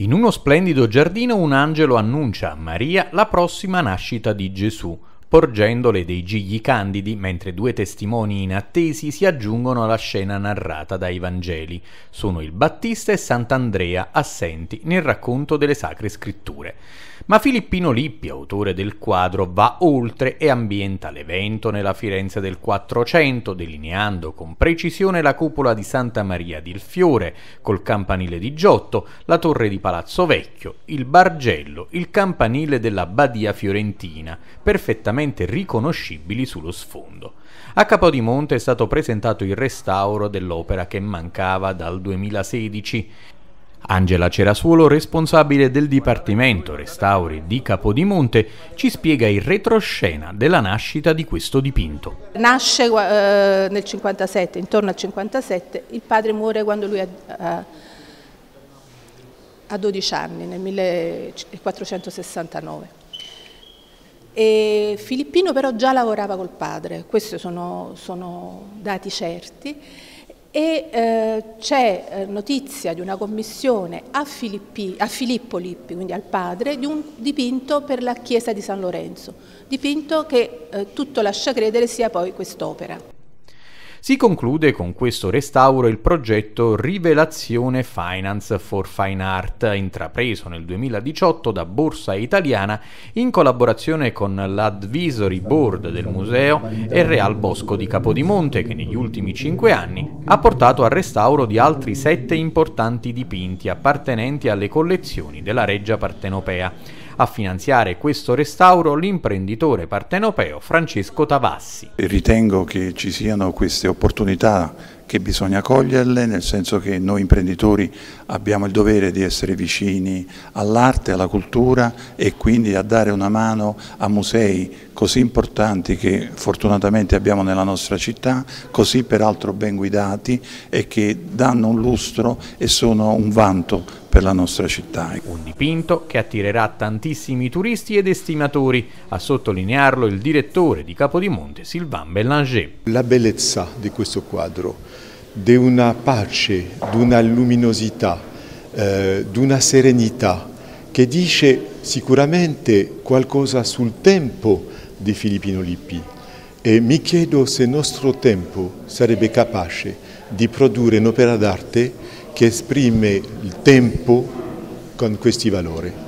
In uno splendido giardino un angelo annuncia a Maria la prossima nascita di Gesù porgendole dei gigli candidi, mentre due testimoni inattesi si aggiungono alla scena narrata dai Vangeli. Sono il Battista e Sant'Andrea, assenti nel racconto delle Sacre Scritture. Ma Filippino Lippi, autore del quadro, va oltre e ambienta l'evento nella Firenze del 400, delineando con precisione la cupola di Santa Maria del Fiore, col campanile di Giotto, la torre di Palazzo Vecchio, il Bargello, il campanile della Badia Fiorentina, perfettamente perfettamente riconoscibili sullo sfondo. A Capodimonte è stato presentato il restauro dell'opera che mancava dal 2016. Angela Cerasuolo, responsabile del Dipartimento Restauri di Capodimonte, ci spiega il retroscena della nascita di questo dipinto. Nasce eh, nel 57, intorno al 57, il padre muore quando lui ha, eh, ha 12 anni, nel 1469. E Filippino però già lavorava col padre, questi sono, sono dati certi e eh, c'è eh, notizia di una commissione a, Filippi, a, Filippo Lippi, quindi al padre, di un dipinto per la chiesa di San Lorenzo, dipinto che eh, tutto lascia credere sia poi quest'opera. Si conclude con questo restauro il progetto Rivelazione Finance for Fine Art, intrapreso nel 2018 da Borsa Italiana in collaborazione con l'Advisory Board del museo e Real Bosco di Capodimonte, che negli ultimi cinque anni ha portato al restauro di altri sette importanti dipinti appartenenti alle collezioni della Reggia Partenopea. A finanziare questo restauro l'imprenditore partenopeo Francesco Tavassi. Ritengo che ci siano queste opportunità che bisogna coglierle, nel senso che noi imprenditori abbiamo il dovere di essere vicini all'arte, alla cultura e quindi a dare una mano a musei così importanti che fortunatamente abbiamo nella nostra città, così peraltro ben guidati e che danno un lustro e sono un vanto per la nostra città. Un dipinto che attirerà tantissimi turisti ed estimatori, a sottolinearlo il direttore di Capodimonte Sylvain Bellanger. La bellezza di questo quadro di una pace, di una luminosità, eh, di una serenità che dice sicuramente qualcosa sul tempo di Filippino Lippi e mi chiedo se il nostro tempo sarebbe capace di produrre un'opera d'arte che esprime il tempo con questi valori.